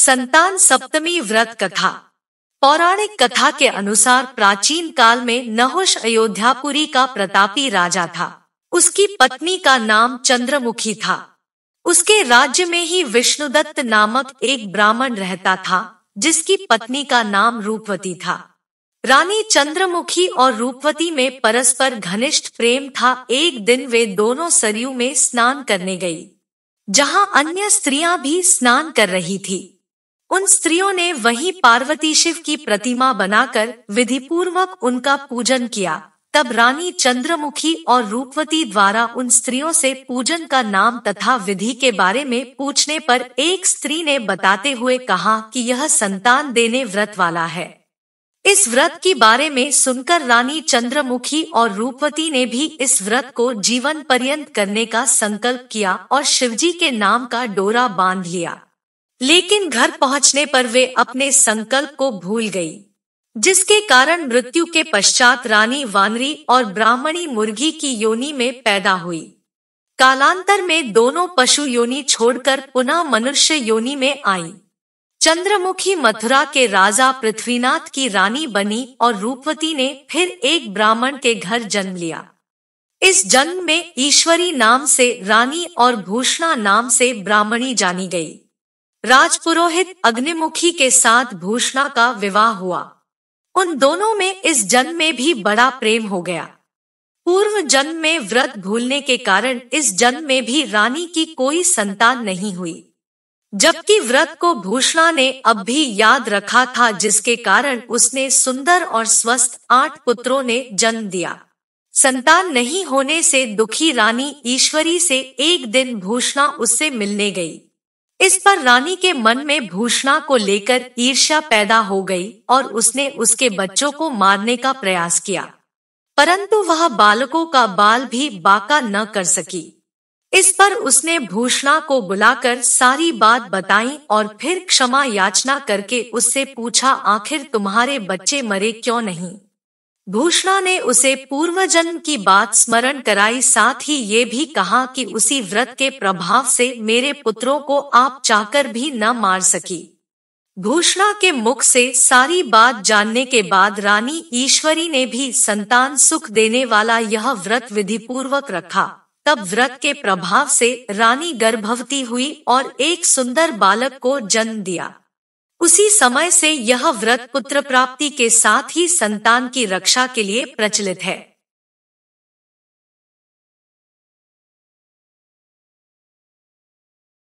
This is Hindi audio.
संतान सप्तमी व्रत कथा पौराणिक कथा के अनुसार प्राचीन काल में नहुष अयोध्यापुरी का प्रतापी राजा था उसकी पत्नी का नाम चंद्रमुखी था उसके राज्य में ही विष्णुदत्त नामक एक ब्राह्मण रहता था जिसकी पत्नी का नाम रूपवती था रानी चंद्रमुखी और रूपवती में परस्पर घनिष्ठ प्रेम था एक दिन वे दोनों सरयू में स्नान करने गई जहां अन्य स्त्रियां भी स्नान कर रही थी उन स्त्रियों ने वहीं पार्वती शिव की प्रतिमा बनाकर विधिपूर्वक उनका पूजन किया तब रानी चंद्रमुखी और रूपवती द्वारा उन स्त्रियों से पूजन का नाम तथा विधि के बारे में पूछने पर एक स्त्री ने बताते हुए कहा कि यह संतान देने व्रत वाला है इस व्रत के बारे में सुनकर रानी चंद्रमुखी और रूपवती ने भी इस व्रत को जीवन पर्यंत करने का संकल्प किया और शिवजी के नाम का डोरा बांध लिया लेकिन घर पहुंचने पर वे अपने संकल्प को भूल गई जिसके कारण मृत्यु के पश्चात रानी वानरी और ब्राह्मणी मुर्गी की योनि में पैदा हुई कालांतर में दोनों पशु योनि छोड़कर पुनः मनुष्य योनि में आई चंद्रमुखी मथुरा के राजा पृथ्वीनाथ की रानी बनी और रूपवती ने फिर एक ब्राह्मण के घर जन्म लिया इस जन्म में ईश्वरी नाम से रानी और भूषणा नाम से ब्राह्मणी जानी गई राजपुरोहित अग्निमुखी के साथ भूषणा का विवाह हुआ उन दोनों में इस जन्म में भी बड़ा प्रेम हो गया पूर्व जन्म में व्रत भूलने के कारण इस जन्म में भी रानी की कोई संतान नहीं हुई जबकि व्रत को भूषणा ने अब भी याद रखा था जिसके कारण उसने सुंदर और स्वस्थ आठ पुत्रों ने जन्म दिया संतान नहीं होने से दुखी रानी ईश्वरी से एक दिन भूषणा उससे मिलने गई इस पर रानी के मन में भूषणा को लेकर ईर्ष्या पैदा हो गई और उसने उसके बच्चों को मारने का प्रयास किया परंतु वह बालकों का बाल भी बाका न कर सकी इस पर उसने भूषणा को बुलाकर सारी बात बताई और फिर क्षमा याचना करके उससे पूछा आखिर तुम्हारे बच्चे मरे क्यों नहीं भूषणा ने उसे पूर्व जन्म की बात स्मरण कराई साथ ही ये भी कहा कि उसी व्रत के प्रभाव से मेरे पुत्रों को आप चाकर भी न मार सकी घोषणा के मुख से सारी बात जानने के बाद रानी ईश्वरी ने भी संतान सुख देने वाला यह व्रत विधि पूर्वक रखा तब व्रत के प्रभाव से रानी गर्भवती हुई और एक सुंदर बालक को जन्म दिया उसी समय से यह व्रत पुत्र प्राप्ति के साथ ही संतान की रक्षा के लिए प्रचलित है